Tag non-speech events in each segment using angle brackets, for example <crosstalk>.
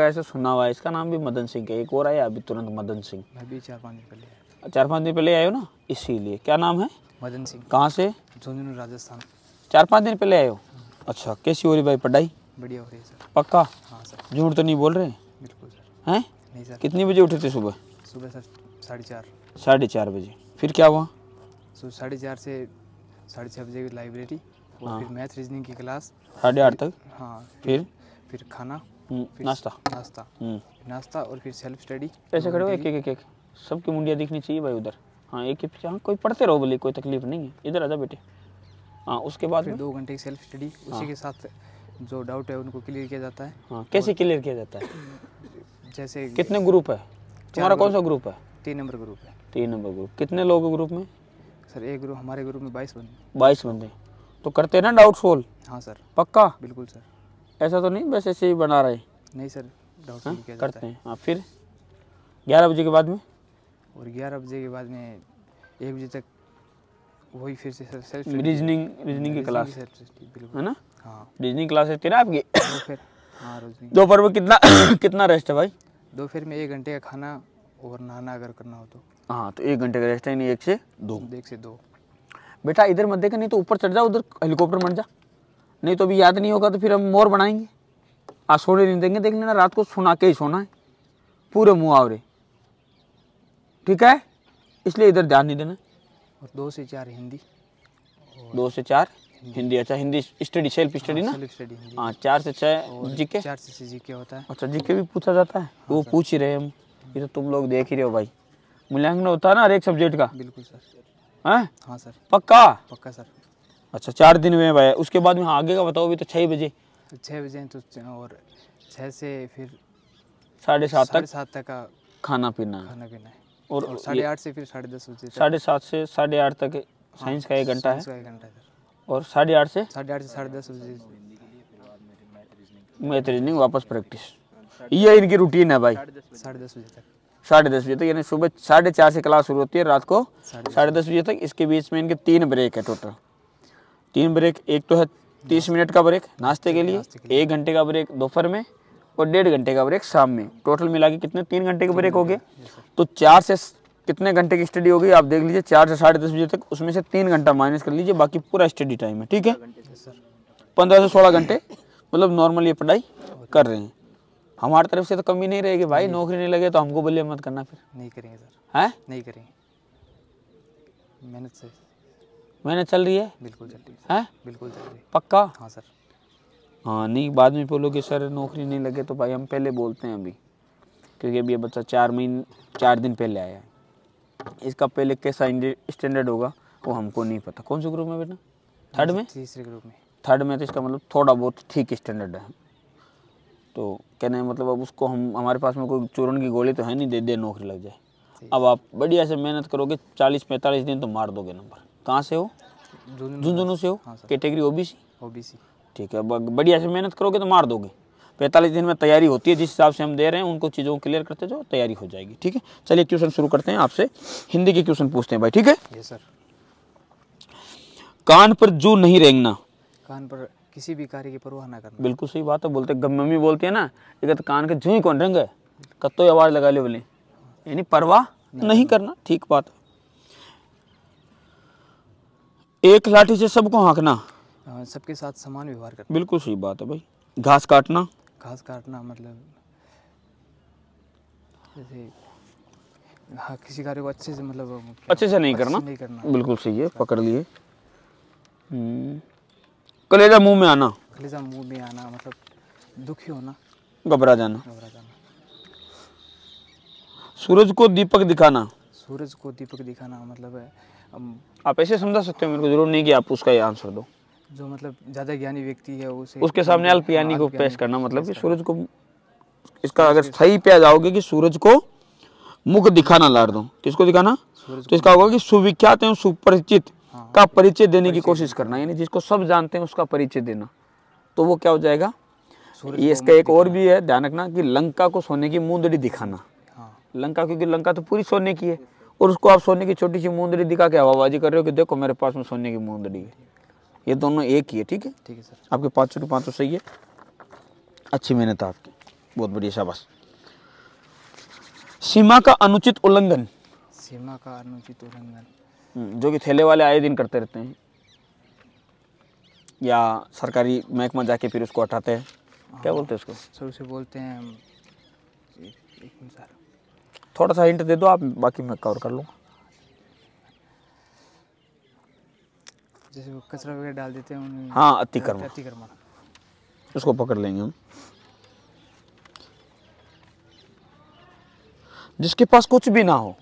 ऐसे सुना हुआ है इसका नाम भी मदन सिंह है एक और आया अभी तुरंत मदन सिंह मैं भी चार पाँच दिन पहले चार पाँच दिन पहले आयो ना इसीलिए क्या नाम है मदन सिंह कहाँ से झुंझुनू राजस्थान चार पाँच दिन पहले आयो अच्छा कैसी हो रही भाई पढ़ाई बढ़िया हो रही है सर पक्का हाँ झूठ तो नहीं बोल रहे बिल्कुल सर हैं नहीं सर कितने बजे उठे थे सुबह सुबह सर साढ़े चार साढ़े चार बजे फिर क्या हुआ सुबह साढ़े चार से साढ़े छः बजे लाइब्रेरी और हाँ। फिर मैथ रीजनिंग की क्लास साढ़े आठ तक हाँ फिर फिर खाना हम्म, नाश्ता नाश्ता हम्म। नाश्ता और फिर सेल्फ स्टडी ऐसे खड़े हो एक एक एक एक सबकी मुंडिया दिखनी चाहिए भाई उधर हाँ एक एक हाँ कोई पढ़ते रहो बोले कोई तकलीफ नहीं है इधर आजा बेटे हाँ उसके बाद दो घंटे की सेल्फ स्टडी उसी हाँ। के साथ जो डाउट है उनको क्लियर किया जाता है हाँ कैसे क्लियर किया जाता है जैसे कितने ग्रुप है तुम्हारा कौन सा ग्रुप है तीन नंबर ग्रुप है तीन नंबर ग्रुप कितने लोग ग्रुप में सर एक ग्रुप हमारे ग्रुप में बाईस बंदे बाईस बंदे तो करते हैं ना डाउट सोल्व हाँ सर पक्का बिल्कुल सर ऐसा तो नहीं बस ऐसे ही बना रहे नहीं सर डॉक्टर हाँ, करते हैं हाँ फिर ग्यारह बजे के बाद में और ग्यारह बजे के बाद में एक बजे तक वही फिर से सर सेल्फ रीजनिंग रीजनिंग की क्लास है ना हाँ रीजनिंग क्लास है ना आपकी फिर हाँ दोपहर में कितना कितना रेस्ट है भाई दो फिर में एक घंटे का खाना और नहाना अगर करना हो तो हाँ तो एक घंटे का रेस्ट है नहीं एक से दो एक से दो बेटा इधर मत देखा नहीं तो ऊपर चढ़ जा उधर हेलीकॉप्टर मर जा नहीं तो अभी याद नहीं होगा तो फिर हम मोर बनाएंगे आज सोने नहीं देंगे देख लेना रात को सुना के ही सोना है पूरे मुहावरे ठीक है इसलिए इधर ध्यान नहीं देना और दो से चार हिंदी दो से चार हिंदी अच्छा हिंदी स्टडी सेल्फ स्टडी ना हाँ चार से छः जीके चार से छः जीके होता है अच्छा जीके भी पूछा जाता है हाँ, वो पूछ ही रहे हम ये तो तुम लोग देख ही रहे हो भाई मूल्यांकन होता है ना हर एक सब्जेक्ट का बिल्कुल सर हाँ? हाँ सर पक्का पक्का सर अच्छा चार दिन में भाई उसके बाद में आगे का बताओ अभी तो छः बजे छः बजे तो और छः से फिर साढ़े सात तक सात तक का खाना पीना खाना पीना और साढ़े आठ से फिर साढ़े दस बजे साढ़े सात से साढ़े आठ तक हाँ, साइंस का एक घंटा है और साढ़े आठ से साढ़े आठ से साढ़े दस बजे मैथ रीजनिंग वापस प्रैक्टिस ये इनकी रूटीन है भाई साढ़े दस बजे तक साढ़े दस बजे तक यानी सुबह साढ़े चार से क्लास शुरू होती है रात को साढ़े दस बजे तक इसके बीच में इनके तीन ब्रेक है टोटल तीन ब्रेक एक तो है तीस मिनट का ब्रेक नाश्ते के लिए एक घंटे का ब्रेक दोपहर में और डेढ़ घंटे का ब्रेक शाम में टोटल मिला के कितने तीन घंटे के ब्रेक हो गए तो चार से कितने घंटे की स्टडी होगी आप देख लीजिए चार से साढ़े दस बजे तक उसमें से तीन घंटा माइनस कर लीजिए बाकी पूरा स्टडी टाइम है ठीक है पंद्रह से सोलह घंटे मतलब नॉर्मल ये पढ़ाई कर रहे हैं हमारी तरफ से तो कमी नहीं रहेगी भाई नौकरी नहीं लगे तो हमको बोलिए मत करना फिर नहीं करेंगे सर है नहीं करेंगे मेहनत से मैंने चल रही है बिल्कुल चल रही है बिल्कुल चल रही पक्का हाँ सर हाँ नहीं बाद में बोलोगे सर नौकरी नहीं लगे तो भाई हम पहले बोलते हैं अभी क्योंकि अभी ये बच्चा चार महीने चार दिन पहले आया है इसका पहले कैसा स्टैंडर्ड होगा वो हमको नहीं पता कौन से ग्रुप में बेटा थर्ड में तीसरे ग्रुप में थर्ड में तो इसका मतलब थोड़ा बहुत ठीक स्टैंडर्ड है तो कहने मतलब अब उसको हम हमारे पास में कोई चूरन की गोली तो है नहीं दे दे नौकरी लग जाए अब आप बढ़िया से मेहनत करोगे चालीस पैंतालीस दिन तो मार दोगे नंबर कहाँ से हो झुंझुनू से हो हाँ, कैटेगरी ओबीसी ओबीसी ठीक है बढ़िया से मेहनत करोगे तो मार दोगे पैंतालीस दिन में तैयारी होती है जिस हिसाब से हम दे रहे हैं उनको चीज़ों को क्लियर करते जाओ तैयारी हो जाएगी ठीक है चलिए क्वेश्चन शुरू करते हैं आपसे हिंदी के क्वेश्चन पूछते हैं भाई ठीक है ये सर कान पर जू नहीं रेंगना कान पर किसी भी कार्य की परवाह ना करना बिल्कुल सही बात है बोलते मम्मी बोलती है ना एक तो कान के जू ही कौन रेंगे कत्तो आवाज़ लगा ले बोले यानी परवाह नहीं करना ठीक बात है एक लाठी से सबको हाँकना हाँ, सबके साथ समान व्यवहार करना बिल्कुल सही बात है भाई घास काटना घास काटना मतलब जैसे हाँ किसी कार्य को अच्छे से मतलब अच्छे से नहीं करना नहीं करना बिल्कुल सही है पकड़ लिए हम्म। कलेजा मुंह में आना कलेजा मुंह में आना मतलब दुखी होना घबरा जाना घबरा जाना सूरज को दीपक दिखाना सूरज को दीपक दिखाना मतलब आप ऐसे समझा सकते हो मेरे को जरूर नहीं कि आप उसका ये आंसर दो जो मतलब ज़्यादा ज्ञानी व्यक्ति है उसे उसके सामने अल्पियानी को पेश करना मतलब कि सूरज को इसका अगर सही पे जाओगे कि सूरज को मुख दिखाना लाड़ दो किसको दिखाना तो इसका होगा कि सुविख्यात एवं सुपरिचित हाँ। का परिचय देने की कोशिश करना यानी जिसको सब जानते हैं उसका परिचय देना तो वो क्या हो जाएगा ये इसका एक और भी है ध्यान रखना कि लंका को सोने की मुंदड़ी दिखाना हाँ। लंका क्योंकि लंका तो पूरी सोने की है और उसको आप सोने की छोटी सी मूंदड़ी दिखा के हवाबाजी कर रहे हो कि देखो मेरे पास में सोने की मूंदड़ी है ये दोनों एक ही है ठीक है ठीक है सर आपके पाँच सौ पाँच सौ सही है अच्छी मेहनत है आपकी बहुत बढ़िया शाबाश सीमा का अनुचित उल्लंघन सीमा का अनुचित उल्लंघन हम्म, जो कि थैले वाले आए दिन करते रहते हैं या सरकारी महकमा जाके फिर उसको हटाते हैं क्या हाँ। बोलते हैं उसको सर उसे बोलते हैं थोड़ा सा हिंट दे दो आप बाकी मैं कवर कर लूँगा जैसे वो कचरा वगैरह डाल देते हैं उन्हें हाँ अतिक्रमण अतिक्रमण उसको पकड़ लेंगे हम जिसके पास कुछ भी ना हो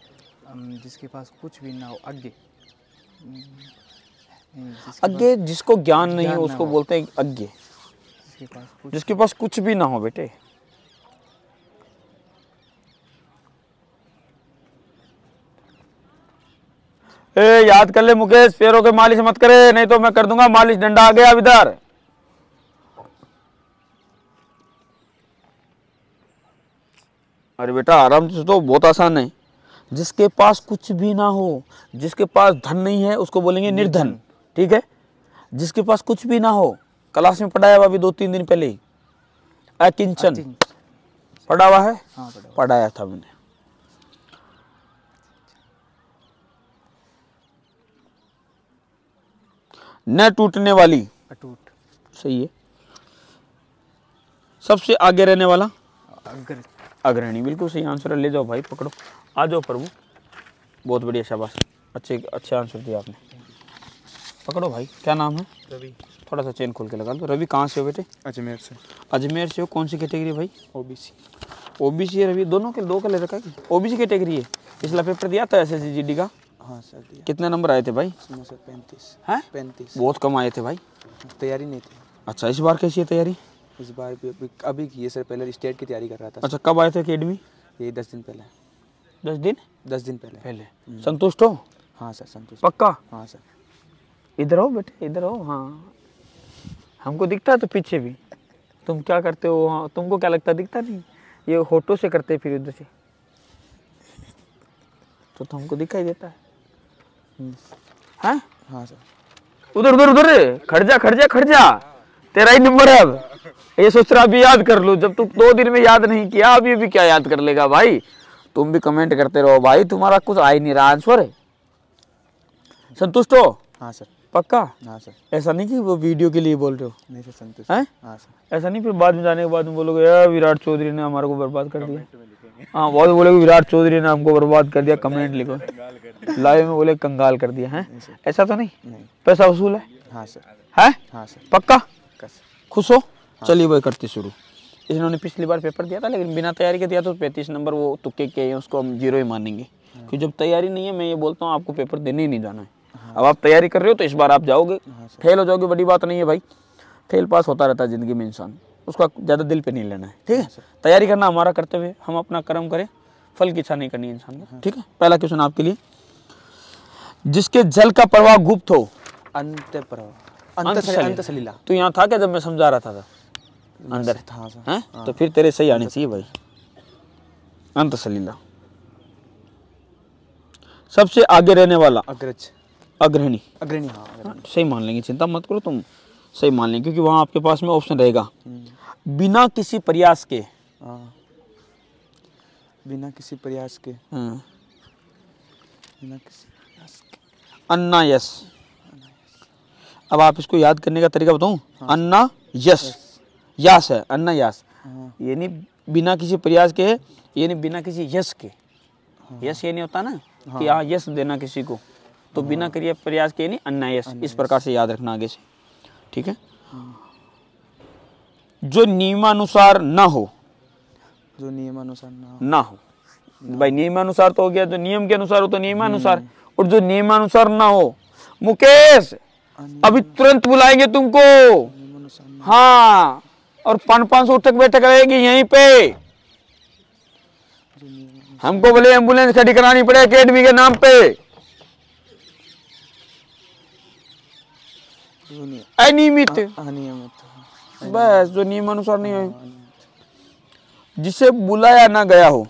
जिसके पास कुछ भी ना हो अज्ञे अज्ञे हम्म, जिसको ज्ञान नहीं हो उसको बोलते हैं अज्ञे जिसके पास कुछ भी ना हो बेटे ए, याद कर ले मुकेश पैरों के मालिश मत करे नहीं तो मैं कर दूंगा मालिश डंडा आ गया इधर अरे बेटा आराम से तो बहुत आसान है जिसके पास कुछ भी ना हो जिसके पास धन नहीं है उसको बोलेंगे निर्धन ठीक है जिसके पास कुछ भी ना हो क्लास में पढ़ाया हुआ अभी दो तीन दिन पहले ही अकिंचन पढ़ा हुआ है हाँ, पढ़ाया था मैंने न टूटने वाली अटूट सही है सबसे आगे रहने वाला अग्र अग्रणी बिल्कुल सही आंसर है ले जाओ भाई पकड़ो आ जाओ प्रभु बहुत बढ़िया शाबाश अच्छे अच्छे आंसर दिया आपने पकड़ो भाई क्या नाम है रवि थोड़ा सा चेन खोल के लगा दो रवि कहाँ से हो बेटे अजमेर से अजमेर से हो कौन सी कैटेगरी भाई ओबीसी ओबीसी है रवि दोनों के दो का ले रखा है ओबीसी कैटेगरी है पिछला पेपर दिया था एस एस का हाँ सर कितने नंबर आए थे भाई पैंतीस पैंतीस बहुत कम आए थे भाई तैयारी नहीं थी अच्छा इस बार कैसी है तैयारी इस बार भी अभी अभी की है सर पहले स्टेट की तैयारी कर रहा था अच्छा कब आए थे अकेडमी ये दस दिन पहले दस दिन दस दिन पहले पहले हम्म। संतुष्ट हो हाँ सर संतुष्ट पक्का हाँ सर इधर हो बेटे इधर हो हाँ हमको दिखता है तो पीछे भी तुम क्या करते हो हाँ तुमको क्या लगता दिखता नहीं ये होटो से करते फिर उधर से तो, तो हमको दिखाई देता है हम्म। उधर उधर उधर खड़ जा खड़ जा खड़ जा तेरा ही नंबर है अब ये सोच रहा अभी याद कर लो जब तू दो दिन में याद नहीं किया अभी भी क्या याद कर लेगा भाई तुम भी कमेंट करते रहो भाई तुम्हारा कुछ आई नहीं रहा आंसर संतुष्ट हो हाँ सर पक्का हाँ सर ऐसा नहीं कि वो वीडियो के लिए बोल रहे हो नहीं सर संतुष्ट हैं हाँ सर ऐसा नहीं फिर बाद में जाने के बाद बोलोगे यार विराट चौधरी ने हमारे को बर्बाद कर दिया हाँ बहुत बोलोगे विराट चौधरी ने हमको बर्बाद कर दिया कमेंट लिखो लाइव में बोले कंगाल कर दिया है ऐसा तो नहीं, पैसा वसूल है हाँ सर है हाँ सर पक्का खुश हो हाँ। चलिए वो करते शुरू इन्होंने पिछली बार पेपर दिया था लेकिन बिना तैयारी के दिया तो पैंतीस नंबर वो तुक्के के हैं उसको हम जीरो ही मानेंगे हाँ। क्योंकि जब तैयारी नहीं है मैं ये बोलता हूँ आपको पेपर देने ही नहीं जाना है हाँ। अब आप तैयारी कर रहे हो तो इस बार आप जाओगे फेल हो जाओगे बड़ी बात नहीं है भाई फेल पास होता रहता है ज़िंदगी में इंसान उसका ज़्यादा दिल पे नहीं लेना है ठीक है तैयारी करना हमारा कर्तव्य हम अपना कर्म करें फल की इच्छा नहीं करनी इंसान को ठीक है पहला क्वेश्चन आपके लिए जिसके जल का प्रवाह गुप्त हो अंत प्रवाह अंत सलीला तो यहाँ था क्या जब मैं समझा रहा था अंदर था हैं हाँ। तो फिर तेरे सही आने चाहिए भाई अंत सलीला सबसे आगे रहने वाला अग्रज अग्रणी हाँ, अग्रणी हाँ सही मान लेंगे चिंता मत करो तुम सही मान लेंगे क्योंकि वहां आपके पास में ऑप्शन रहेगा बिना किसी प्रयास के बिना किसी प्रयास के हाँ बिना किसी अन्ना यस अब आप इसको याद करने का तरीका बताऊं हाँ। अन्ना यस यास है अन्ना यास हाँ। यानी बिना किसी प्रयास के यानी बिना किसी यस के हाँ। यस ये नहीं होता ना हाँ। कि हाँ यस देना किसी को तो हाँ। बिना करिए प्रयास के नहीं अन्ना यस इस प्रकार से याद रखना आगे से ठीक है हाँ। जो नियमानुसार ना हो जो नियमानुसार ना हो ना हो भाई नियमानुसार तो हो गया जो नियम के अनुसार हो तो नियमानुसार हम्म। और जो नियमानुसार ना हो मुकेश अभी तुरंत बुलाएंगे तुमको हाँ और पांच पांच सौ उठक बैठक रहेगी यहीं पे हमको बोले एम्बुलेंस खड़ी करानी पड़े अकेडमी के नाम पे अनियमित हाँ। बस जो नियमानुसार नहीं हो हाँ, जिसे बुलाया ना गया हो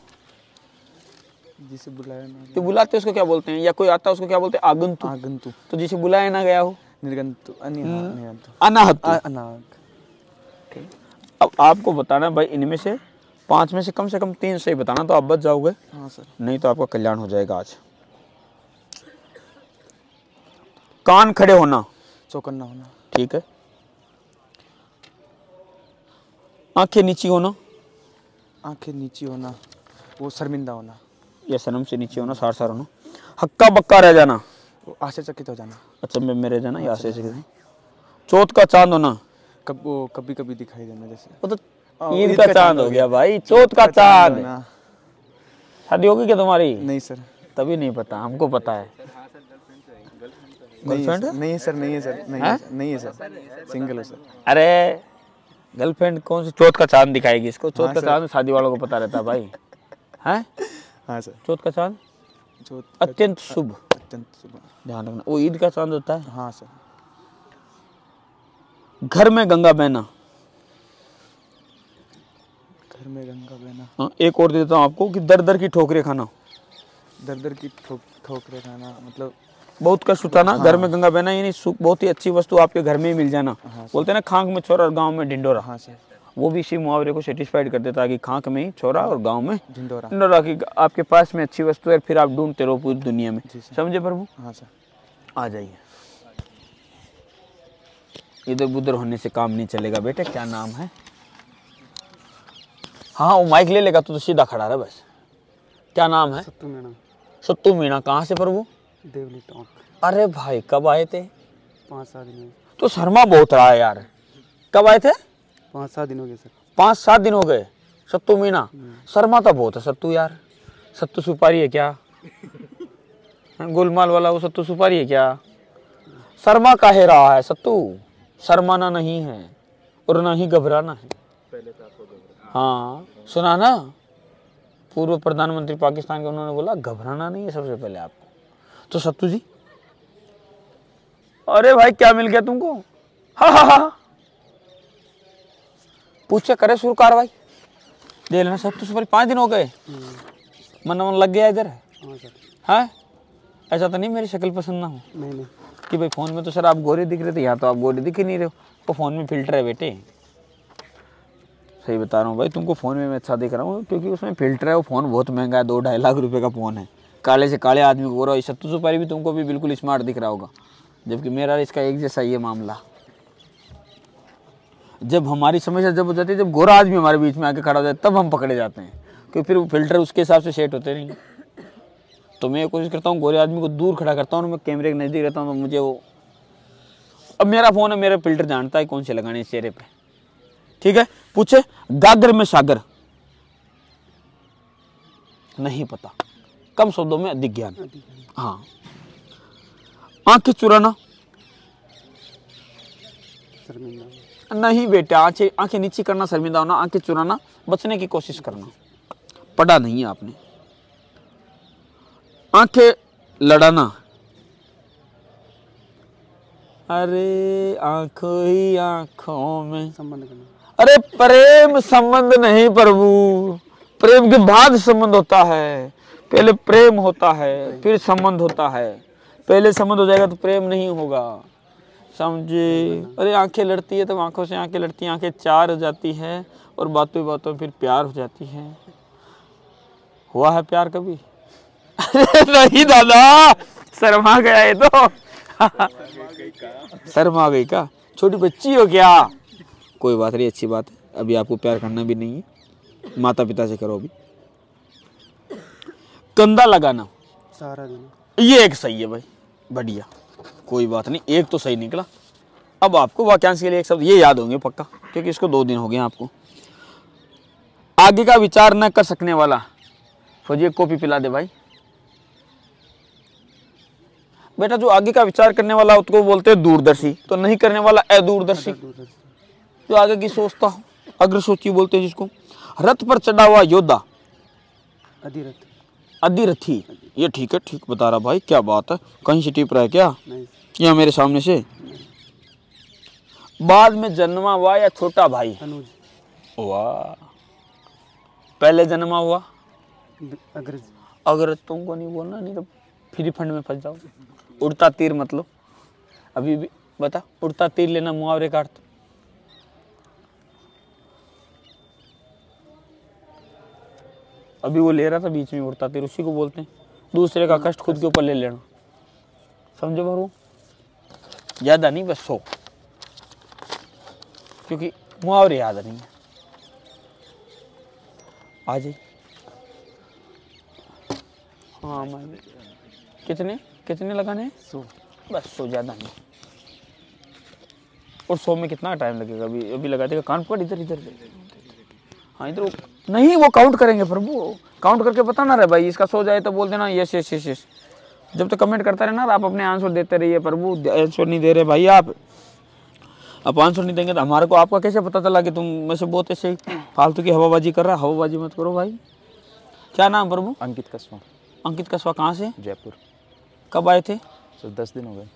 जिसे बुलाया ना तो बुलाते उसको क्या बोलते हैं या कोई आता उसको क्या बोलते हैं आगंतु आगंतु तो जिसे बुलाया ना गया हो निर्गंतु अनाहत हम्म। अनाहत अब आपको बताना भाई इनमें से पांच में से कम से कम तीन से ही बताना तो आप बच जाओगे हाँ सर नहीं तो आपका कल्याण हो जाएगा आज कान खड़े होना चौकन्ना होना ठीक है आंखें नीची होना आंखें नीची होना वो शर्मिंदा होना या सनम से नीचे होना सार सार होना हक्का बक्का रह जाना आशे चकित हो जाना अचंभे अच्छा, में रह जाना या आशे चकित चौथ का चांद होना कब वो कभी कभी दिखाई देना जैसे वो तो ईद का चांद हो गया भाई चौथ का चांद शादी होगी क्या तुम्हारी नहीं सर तभी नहीं पता हमको पता है गर्लफ्रेंड नहीं है सर नहीं है सर नहीं है हाँ? नहीं है सर सिंगल है सर अरे गर्लफ्रेंड कौन सी चौथ का चांद दिखाएगी इसको हाँ, चौथ का चांद शादी वालों को पता रहता भाई <laughs> हैं हाँ? हाँ सर चौथ का चांद अत्यंत शुभ अत्यंत शुभ ध्यान रखना वो ईद का चांद होता है हाँ सर घर में गंगा बहना घर में गंगा बहना हाँ, एक और देता हूँ आपको कि दर दर की ठोकरे खाना दर दर की ठोकरें खाना मतलब बहुत कष्ट उठाना हाँ। घर में गंगा बहना यानी बहुत ही अच्छी वस्तु आपके घर में ही मिल जाना हाँ बोलते हैं ना खांग में छोर और गांव में ढिंडोरा हाँ सर वो भी इसी मुहावरे को सेटिस्फाइड कर देता है कि खांक में छोरा और गांव में ढिंडोरा ढिंडोरा की आपके पास में अच्छी वस्तु है फिर आप ढूंढते रहो पूरी दुनिया में समझे प्रभु हाँ सर आ जाइए इधर उधर होने से काम नहीं चलेगा बेटे क्या नाम है हाँ वो माइक ले लेगा तू तो सीधा खड़ा रहा बस क्या नाम है सत्तू मीणा सत्तू मीणा कहाँ से प्रभु देवली टॉक अरे भाई कब आए थे पाँच साल तो शर्मा बहुत रहा यार कब आए थे पाँच सात दिन हो गए सर पाँच सात दिन हो गए सत्तू मीना हम्म। शर्मा तो बहुत है सत्तू यार सत्तू सुपारी है क्या हाँ, गोलमाल वाला वो सत्तू सुपारी है क्या शर्मा का है रहा है सत्तू शर्माना नहीं है और ना ही घबराना है पहले तो हाँ सुना ना पूर्व प्रधानमंत्री पाकिस्तान के उन्होंने बोला घबराना नहीं है सबसे पहले आपको तो सत्तू जी अरे भाई क्या मिल गया तुमको हा हा हा पूछे करे शुरू कार्रवाई दे लेना सब तो पाँच दिन हो गए मन मन लग गया इधर है हाँ, हाँ? ऐसा तो नहीं मेरी शक्ल पसंद ना हो नहीं नहीं कि भाई फ़ोन में तो सर आप गोरे दिख रहे थे यहाँ तो आप गोरे दिख ही नहीं रहे हो वो तो फ़ोन में फिल्टर है बेटे सही बता रहा हूँ भाई तुमको फ़ोन में मैं अच्छा दिख रहा हूँ क्योंकि उसमें फिल्टर है वो फ़ोन बहुत महंगा है दो ढाई लाख रुपये का फ़ोन है काले से काले आदमी को गोरा सत्तू सुपारी भी तुमको भी बिल्कुल स्मार्ट दिख रहा होगा जबकि मेरा इसका एक जैसा ये मामला जब हमारी समस्या जब हो जाती है जब गोरा आदमी हमारे बीच में आके खड़ा हो जाए तब हम पकड़े जाते हैं क्योंकि फिर वो फिल्टर उसके हिसाब से सेट होते नहीं तो मैं कोशिश करता हूँ गोरे आदमी को दूर खड़ा करता हूँ मैं कैमरे के नज़दीक रहता हूँ तो मुझे वो अब मेरा फ़ोन है मेरा फिल्टर जानता है कौन से लगाने चेहरे पर ठीक है पूछे गागर में सागर नहीं पता कम शब्दों में अधिक ज्ञान हाँ आंखें चुराना नहीं बेटा आँखें आँखें नीचे करना शर्मिंदा होना आँखें चुराना बचने की कोशिश करना पढ़ा नहीं है आपने आँखें लड़ाना अरे आंखों ही आंखों में संबंध करना अरे प्रेम संबंध नहीं प्रभु प्रेम के बाद संबंध होता है पहले प्रेम होता है फिर संबंध होता है पहले संबंध हो जाएगा तो प्रेम नहीं होगा समझे अरे आंखें लड़ती है तो आंखों से आंखें लड़ती हैं आंखें चार हो जाती है और बातों बातों फिर प्यार हो जाती है हुआ है प्यार कभी नहीं दादा शर्मा गया ये तो शर्मा गई का छोटी बच्ची हो क्या कोई बात नहीं अच्छी बात है अभी आपको प्यार करना भी नहीं है माता पिता से करो अभी कंधा लगाना सारा दिन ये एक सही है भाई बढ़िया कोई बात नहीं एक तो सही निकला अब आपको वाक्यांश के लिए एक शब्द ये याद होंगे पक्का क्योंकि इसको दो दिन हो गए आपको आगे का विचार न कर सकने वाला फौजी एक कॉपी पिला दे भाई बेटा जो आगे का विचार करने वाला उसको बोलते हैं दूरदर्शी तो नहीं करने वाला ए अच्छा, दूरदर्शी जो आगे की सोचता अग्र सोची बोलते हैं जिसको रथ पर चढ़ा हुआ योद्धा अधिरथ अधिरथी ये ठीक है ठीक बता रहा भाई क्या बात है कहीं से टिप रहा है क्या नहीं। यहाँ मेरे सामने से बाद में जन्मा हुआ या छोटा भाई अनुज वाह पहले जन्मा हुआ अग्रज अग्रज तुमको नहीं बोलना नहीं तो फ्री फंड में फंस जाओ उड़ता तीर मतलब अभी भी बता उड़ता तीर लेना मुआवरे का अर्थ अभी वो ले रहा था बीच में उड़ता तीर उसी को बोलते हैं दूसरे का कष्ट खुद के ऊपर ले लेना समझो भरू ज़्यादा नहीं बस सौ क्योंकि मुहावरे याद नहीं है आ जाइए हाँ मैं कितने कितने लगाने हैं सौ बस सौ ज़्यादा नहीं और सौ में कितना टाइम लगेगा अभी अभी लगा देगा कान पकड़ इधर इधर हाँ इधर नहीं वो काउंट करेंगे प्रभु काउंट करके बताना रहे भाई इसका सो जाए तो बोल देना यस यस यस यस जब तक तो कमेंट करता रहे ना आप अपने आंसर देते रहिए प्रभु आंसर नहीं दे रहे भाई आप आप आंसर नहीं देंगे तो हमारे को आपका कैसे पता चला कि तुम में से बहुत ऐसे फालतू की हवाबाजी कर रहा है हवाबाजी मत करो भाई क्या नाम प्रभु अंकित कस्बा अंकित कस्बा कहाँ से जयपुर कब आए थे सर दस दिन हो गए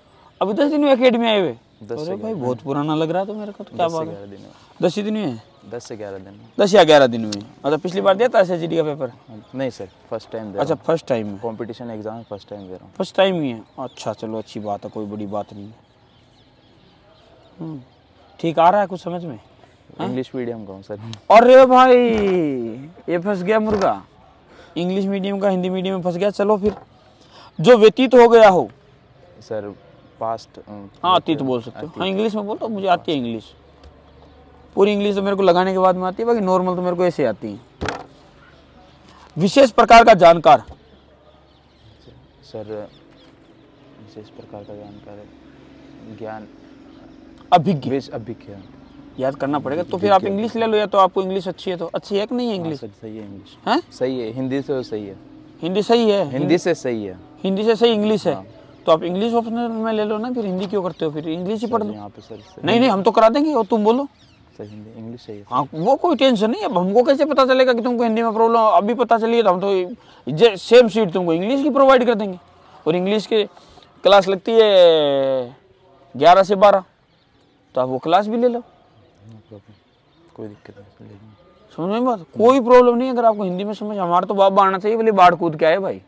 अभी दस दिन हुए अकेडमी आए हुए दस भाई बहुत पुराना लग रहा है तो मेरे को तो क्या बात है दस ही दिन हुए दस से ग्यारह दिन दस या ग्यारह दिन में मतलब पिछली बार दिया था एस का पेपर नहीं सर फर्स्ट टाइम दे अच्छा फर्स्ट टाइम है कॉम्पिटिशन एग्जाम फर्स्ट टाइम दे रहा हूँ फर्स्ट टाइम ही है अच्छा चलो अच्छी बात है कोई बड़ी बात नहीं है हम्म, ठीक आ रहा है कुछ समझ में इंग्लिश हाँ? मीडियम का हूँ सर अरे भाई ये फंस गया मुर्गा इंग्लिश मीडियम का हिंदी मीडियम में फंस गया चलो फिर जो व्यतीत हो गया हो सर पास्ट हाँ अतीत बोल सकते हो हाँ इंग्लिश में बोलता मुझे आती है इंग्लिश पूरी इंग्लिश तो मेरे को लगाने के बाद में आती है बाकी नॉर्मल तो मेरे को ऐसे आती है विशेष प्रकार का जानकार सर विशेष प्रकार का जानकार ज्ञान अभिज्ञ अभिज्ञ याद करना पड़ेगा तो फिर आप इंग्लिश ले लो या तो आपको इंग्लिश अच्छी है तो अच्छी है कि नहीं हाँ इंग्लिश सही है इंग्लिश है हाँ? सही है हिंदी से सही है हिंदी सही है हिंदी से सही है हिंदी से सही इंग्लिश है हाँ। तो आप इंग्लिश ऑप्शनल में ले लो ना फिर हिंदी क्यों करते हो फिर इंग्लिश ही पढ़ लो नहीं नहीं हम तो करा देंगे और तुम बोलो हिंदी इंग्लिश हाँ, सही हाँ वो कोई टेंशन नहीं अब हमको कैसे पता चलेगा कि तुमको हिंदी में प्रॉब्लम अभी पता चली तो हम तो सेम सीट तुमको इंग्लिश की प्रोवाइड कर देंगे और इंग्लिश के क्लास लगती है ग्यारह से बारह तो आप वो क्लास भी ले लो कोई दिक्कत नहीं समझ में बात कोई प्रॉब्लम नहीं अगर आपको हिंदी में समझ हमारा तो बाबा आना चाहिए बोले बाढ़ कूद के आए भाई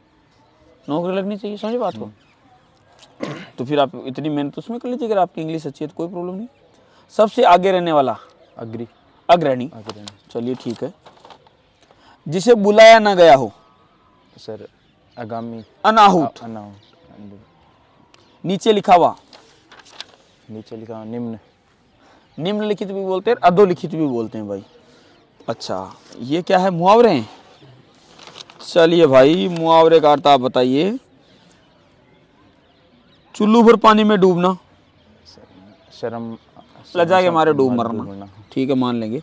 नौकरी लगनी चाहिए समझे बात को हम्म। तो फिर आप इतनी मेहनत उसमें कर लीजिए अगर आपकी इंग्लिश अच्छी है तो कोई प्रॉब्लम नहीं सबसे आगे रहने वाला अग्री अग्रणी अग्रणी चलिए ठीक है जिसे बुलाया ना गया हो सर आगामी अनाहुत अनाहुत नीचे लिखा हुआ नीचे लिखा हुआ निम्न निम्नलिखित भी बोलते हैं अधोलिखित भी बोलते हैं भाई अच्छा ये क्या है मुहावरे हैं चलिए भाई मुहावरे का अर्थ आप बताइए चुल्लू भर पानी में डूबना शर्म लजा के मारे डूब मरना ठीक है मान लेंगे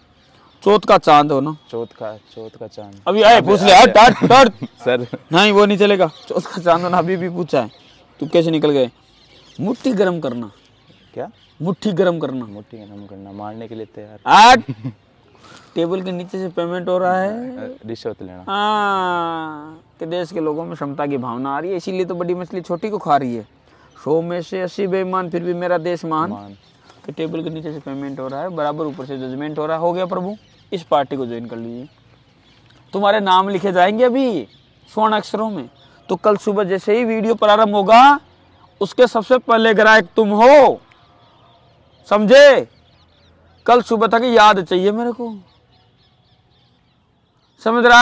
चौथ का चांद हो ना चौथ का चौथ का चांद अभी आए पूछ ले टट टट <laughs> सर नहीं वो नहीं चलेगा चौथ का चांद होना अभी भी पूछा है तू कैसे निकल गए मुट्ठी गर्म करना क्या मुट्ठी गर्म करना मुट्ठी गर्म करना मारने के लिए तैयार आठ <laughs> टेबल के नीचे से पेमेंट हो रहा है रिश्वत लेना हाँ कि देश के लोगों में क्षमता की भावना आ रही है इसीलिए तो बड़ी मछली छोटी को खा रही है सौ में से अस्सी बेईमान फिर भी मेरा देश महान तो टेबल के नीचे से पेमेंट हो रहा है बराबर ऊपर से जजमेंट हो रहा है हो गया प्रभु इस पार्टी को ज्वाइन कर लीजिए तुम्हारे नाम लिखे जाएंगे अभी स्वर्ण अक्षरों में तो कल सुबह जैसे ही वीडियो प्रारंभ होगा उसके सबसे पहले ग्राहक तुम हो समझे कल सुबह तक याद चाहिए मेरे को समझ रहा